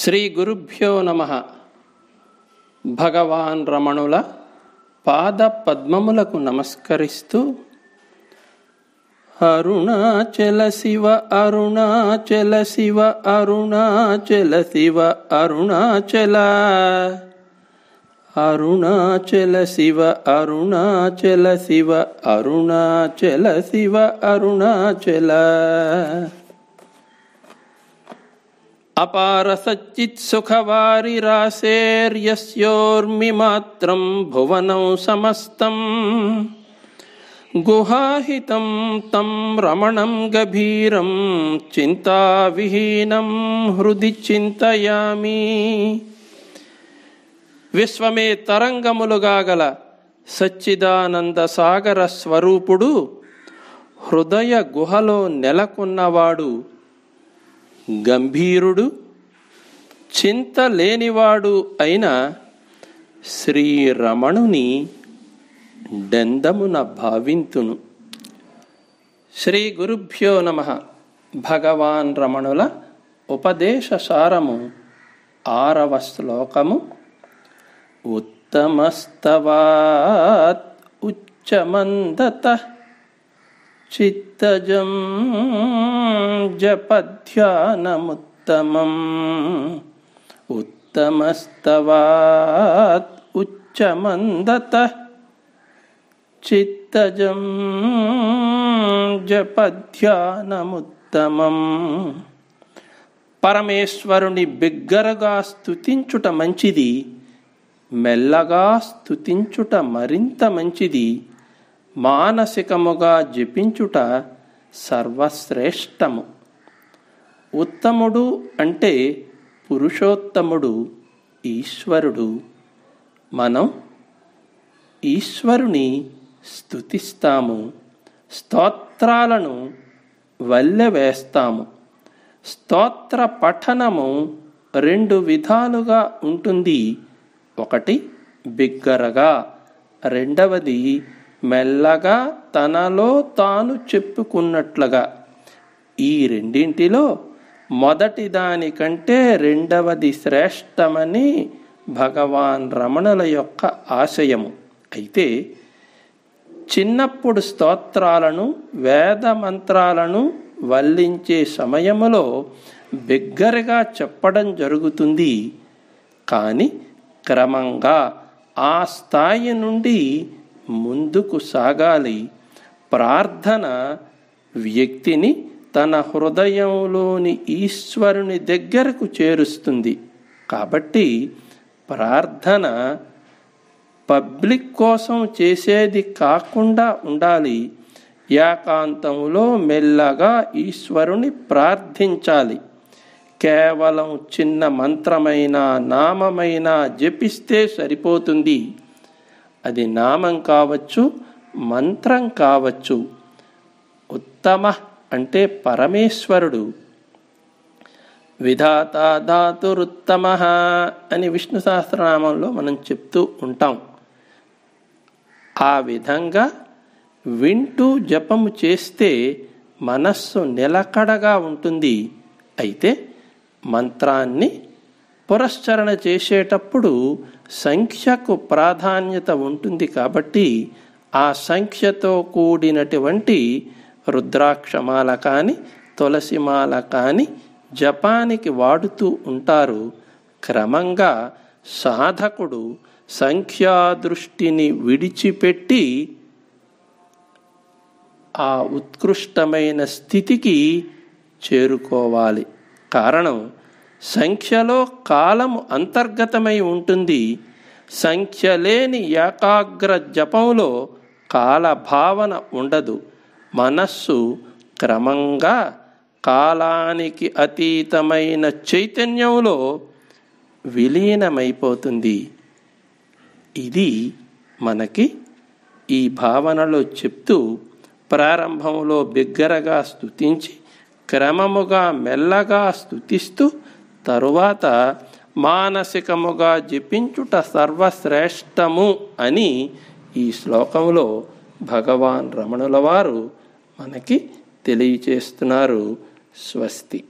శ్రీ గురుభ్యో నమ భగవాన్ రమణుల పాద పద్మములకు నమస్కరిస్తూ అరుణాచల శివ అరుణాచల శివ అరుణాచల శివ అరుణాచల అరుణాచల శివ అరుణాచల శివ అరుణాచల శివ అరుణాచల అపార మాత్రం భువనం సమస్తం గుహాహితం తం రమణం గభీరం చింతావిహీనం హృది చింతయామి విశ్వమే తరంగములుగా గల సచ్చిదానంద సాగర స్వరూపుడు హృదయ గుహలో నెలకొన్నవాడు గంభీరుడు చింత లేనివాడు అయిన శ్రీరమణుని డెందమున భావింతును శ్రీ గురుభ్యో నమ భగవాన్ రమణుల ఉపదేశ సారము ఆరవ శ్లోకము ఉత్తమస్తవాత్ ఉచ్చమందత చిత్తజం జపధ్యానముత్తమం ఉత్తమస్తవాత్ ఉచ్చమందత చిత్తజం జపధ్యానముత్తమం పరమేశ్వరుని బిగ్గరగా స్తుతించుట మంచిది మెల్లగా స్తుతించుట మరింత మంచిది మానసికముగా జపించుట సర్వశ్రేష్టము ఉత్తముడు అంటే పురుషోత్తముడు ఈశ్వరుడు మనం ఈశ్వరుని స్థుతిస్తాము స్తోత్రాలను వల్లెవేస్తాము స్తోత్ర పఠనము రెండు విధాలుగా ఉంటుంది ఒకటి బిగ్గరగా రెండవది మెల్లగా తనలో తాను చెప్పుకున్నట్లుగా ఈ రెండింటిలో మొదటి దానికంటే రెండవది శ్రేష్టమని భగవాన్ రమణుల యొక్క ఆశయము అయితే చిన్నప్పుడు స్తోత్రాలను వేద మంత్రాలను వల్లించే సమయములో బిగ్గరగా చెప్పడం జరుగుతుంది కానీ క్రమంగా ఆ స్థాయి నుండి ముందుకు సాగాలి ప్రార్థన వ్యక్తిని తన హృదయంలోని ఈశ్వరుని దగ్గరకు చేరుస్తుంది కాబట్టి ప్రార్థన పబ్లిక్ కోసం చేసేది కాకుండా ఉండాలి ఏకాంతంలో మెల్లగా ఈశ్వరుని ప్రార్థించాలి కేవలం చిన్న మంత్రమైన నామమైనా జపిస్తే సరిపోతుంది అది నామం కావచ్చు మంత్రం కావచ్చు ఉత్తమ అంటే పరమేశ్వరుడు విధాత ధాతురుత్తమ అని విష్ణు సహస్రనామంలో మనం చెప్తూ ఉంటాం ఆ విధంగా వింటూ జపము చేస్తే మనస్సు నిలకడగా ఉంటుంది అయితే మంత్రాన్ని పురస్చరణ చేసేటప్పుడు సంఖ్యకు ప్రాధాన్యత ఉంటుంది కాబట్టి ఆ సంఖ్యతో కూడినటువంటి రుద్రాక్షమాల కానీ తులసిమాల కానీ జపానికి వాడుతూ ఉంటారు క్రమంగా సాధకుడు సంఖ్యాదృష్టిని విడిచిపెట్టి ఆ ఉత్కృష్టమైన స్థితికి చేరుకోవాలి కారణం సంఖ్యలో కాలము అంతర్గతమై ఉంటుంది సంఖ్య లేని ఏకాగ్ర జపంలో కాలభావన ఉండదు మనస్సు క్రమంగా కాలానికి అతీతమైన చైతన్యంలో విలీనమైపోతుంది ఇది మనకి ఈ భావనలో చెప్తూ ప్రారంభంలో బిగ్గరగా స్థుతించి క్రమముగా మెల్లగా స్థుతిస్తూ తరువాత మానసికముగా జపించుట సర్వశ్రేష్టము అని ఈ శ్లోకంలో భగవాన్ రమణుల వారు మనకి తెలియచేస్తున్నారు స్వస్తి